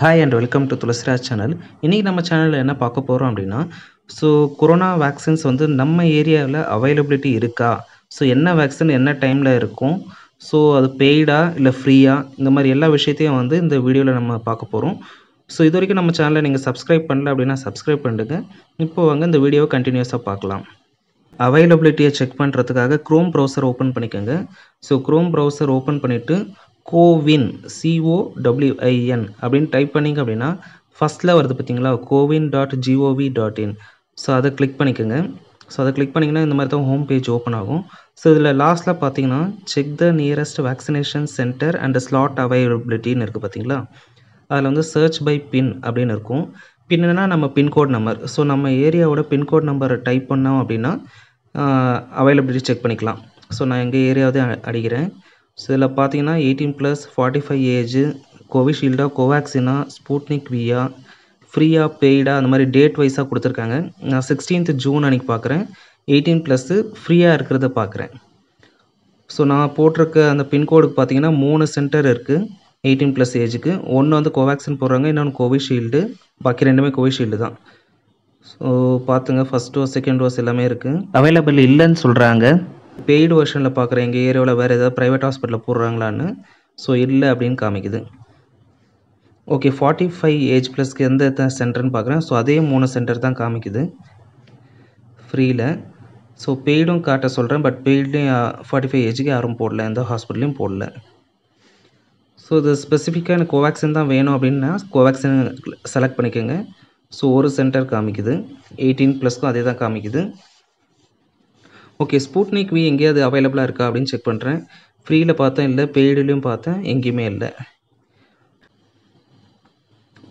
hi and welcome to Tulsiraj channel இன்றைக்கி நம்ம சேனலில் என்ன பார்க்க போகிறோம் அப்படின்னா ஸோ கொரோனா வேக்சின்ஸ் வந்து நம்ம ஏரியாவில் அவைலபிலிட்டி இருக்கா ஸோ என்ன வேக்சின் என்ன டைமில் இருக்கும் ஸோ அது பெய்டா இல்லை ஃப்ரீயா இந்த மாதிரி எல்லா விஷயத்தையும் வந்து இந்த வீடியோவில் நம்ம பார்க்க போகிறோம் ஸோ இது வரைக்கும் நம்ம சேனலை நீங்கள் சப்ஸ்கிரைப் பண்ணல அப்படின்னா சப்ஸ்கிரைப் பண்ணுங்கள் இப்போ வாங்க இந்த வீடியோவை கண்டினியூஸாக பார்க்கலாம் அவைலபிலிட்டியை செக் பண்ணுறதுக்காக க்ரோம் ப்ரௌசர் ஓப்பன் பண்ணிக்கோங்க ஸோ க்ரோம் ப்ரௌசர் ஓப்பன் பண்ணிவிட்டு கோவின் சிஓடபிள்யூஐஎன் அப்படின்னு டைப் பண்ணிங்க அப்படின்னா ஃபஸ்ட்டில் வருது பார்த்தீங்களா CoWIN dot G O V dot in so அதை கிளிக் பண்ணிக்கோங்க ஸோ அதை கிளிக் பண்ணிங்கன்னா இந்த மாதிரி தான் ஹோம் பேஜ் ஓப்பன் ஆகும் ஸோ இதில் லாஸ்ட்டில் பார்த்தீங்கன்னா check the nearest vaccination centre and slot அவைலபிலிட்டின்னு இருக்குது பார்த்தீங்களா அதில் வந்து சர்ச் பை பின் அப்படின்னு இருக்கும் பின்னா நம்ம பின்கோட் நம்பர் ஸோ நம்ம ஏரியாவோட பின்கோட் நம்பரை டைப் பண்ணோம் அப்படின்னா அவைலபிலிட்டி செக் பண்ணிக்கலாம் ஸோ நான் எங்கள் ஏரியாவது அடிக்கிறேன் ஸோ இதில் பார்த்தீங்கன்னா eighteen plus forty five age கோவிஷீல்டா கோவேக்சினா ஸ்பூட்னிக் வியா ஃப்ரீயாக பெய்டாக அந்த மாதிரி டேட் வைஸாக கொடுத்துருக்காங்க நான் சிக்ஸ்டீன்த் ஜூன் அன்றைக்கி பார்க்குறேன் எயிட்டீன் ப்ளஸ்ஸு ஃப்ரீயாக இருக்கிறத பார்க்குறேன் ஸோ நான் போட்டிருக்க அந்த பின்கோடுக்கு பார்த்தீங்கன்னா மூணு சென்டர் இருக்குது எயிட்டீன் ப்ளஸ் ஏஜுக்கு ஒன்று வந்து கோவேக்சின் போடுறாங்க இன்னொன்று கோவிஷீல்டு பாக்கி ரெண்டுமே கோவிஷீல்டு தான் ஸோ பார்த்துங்க ஃபஸ்ட் டோஸ் செகண்ட் டோஸ் எல்லாமே இருக்குது அவைலபிள் இல்லைன்னு சொல்கிறாங்க பெய்டு வெர்ஷனில் பார்க்குறேன் எங்கள் ஏரியாவில் வேறு ஏதாவது ப்ரைவேட் ஹாஸ்பிட்டலில் போடுறாங்களான்னு ஸோ இல்லை அப்படின்னு காமிக்குது ஓகே ஃபார்ட்டி ஃபைவ் ஏஜ் ப்ளஸ்க்கு எந்த சென்டர்னு பார்க்குறேன் ஸோ அதே மூணு சென்டர் தான் காமிக்குது ஃப்ரீயில் ஸோ பெய்டும் காட்ட சொல்கிறேன் பட் பெய்ட்லேயும் ஃபார்ட்டி uh, ஃபைவ் ஏஜுக்கு யாரும் போடல எந்த ஹாஸ்பிட்டலையும் போடல ஸோ இது ஸ்பெசிஃபிக்காக எனக்கு கோவேக்சின் தான் வேணும் அப்படின்னா கோவேக்சின் செலக்ட் பண்ணிக்கோங்க ஸோ ஒரு சென்டர் காமிக்குது எயிட்டீன் ப்ளஸ்க்கும் அதே தான் காமிக்குது ஓகே ஸ்பூட்னிக் வி எங்கேயாவது அவைலபிளாக இருக்கா அப்படின்னு செக் பண்ணுறேன் ஃப்ரீயில் பார்த்தேன் இல்லை பெய்டுலேயும் பார்த்தேன் எங்கேயுமே இல்லை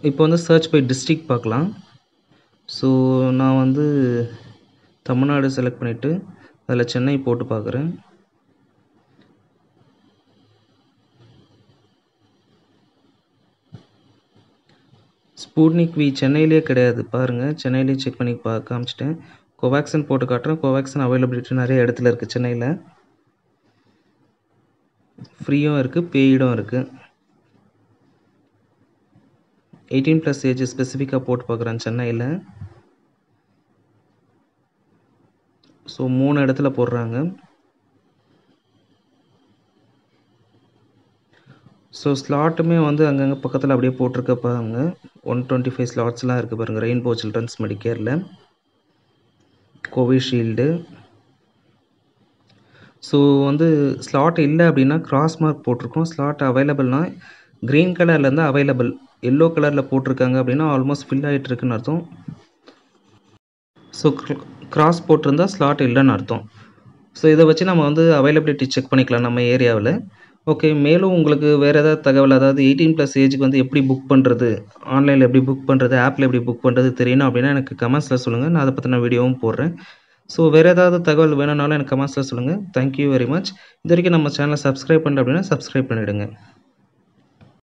இப்போ வந்து சர்ச் பை டிஸ்ட்ரிக் பார்க்கலாம் ஸோ நான் வந்து தமிழ்நாடு செலக்ட் பண்ணிவிட்டு அதில் சென்னை போட்டு பார்க்குறேன் ஸ்பூட்னிக் வி சென்னையிலே கிடையாது பாருங்கள் சென்னையிலே செக் பண்ணி பா காமிச்சிட்டேன் கோவேக்சின் போட்டு காட்டுறேன் கோவேக்சின் அவைலபிலிட்டி நிறைய இடத்துல இருக்குது சென்னையில் ஃப்ரீயும் இருக்குது பேய்டும் இருக்குது எயிட்டீன் ப்ளஸ் ஏஜ் ஸ்பெசிஃபிக்காக போட்டு பார்க்குறேன் சென்னையில் ஸோ மூணு இடத்துல போடுறாங்க ஸோ ஸ்லாட்டுமே வந்து அங்கங்கே பக்கத்தில் அப்படியே போட்டிருக்க பாருங்க ஒன் டுவெண்ட்டி ஃபைவ் ஸ்லாட்ஸ்லாம் இருக்குது பாருங்கள் ரெயின்போ சில்ட்ரன்ஸ் மெடிக்கேரில் கோவிஷீல்டு ஸோ வந்து ஸ்லாட் இல்லை அப்படின்னா கிராஸ் மார்க் போட்டிருக்கோம் ஸ்லாட் அவைலபிள்னால் க்ரீன் கலரில் இருந்தால் அவைலபிள் எல்லோ கலரில் போட்டிருக்காங்க அப்படின்னா ஆல்மோஸ்ட் ஃபில் ஆகிட்டுருக்குன்னு அர்த்தம் ஸோ கிராஸ் போட்டிருந்தா ஸ்லாட் இல்லைன்னு அர்த்தம் ஸோ இதை வச்சு நம்ம வந்து அவைலபிலிட்டி செக் பண்ணிக்கலாம் நம்ம ஏரியாவில் ஓகே மேலும் உங்களுக்கு வேறு ஏதாவது தகவல் அதாவது எயிட்டீன் ப்ளஸ் ஏஜுக்கு வந்து எப்படி புக் பண்ணுறது ஆன்லைனில் எப்படி புக் பண்ணுறது ஆப்பில் எப்படி புக் பண்ணுறது தெரியணும் அப்படின்னா எனக்கு கமெண்ட்ஸில் சொல்லுங்கள் நான் அதை பற்றின வீடியோவும் போடுறேன் ஸோ வேறு ஏதாவது தகவல் வேணும்னாலும் எனக்கு கமெண்ட்ஸில் சொல்லுங்கள் தேங்க்யூ வெரி மச் இது வரைக்கும் நம்ம சேனலை சப்ஸ்கிரைப் பண்ணல அப்படின்னா சப்ஸ்கிரைப் பண்ணிவிடுங்க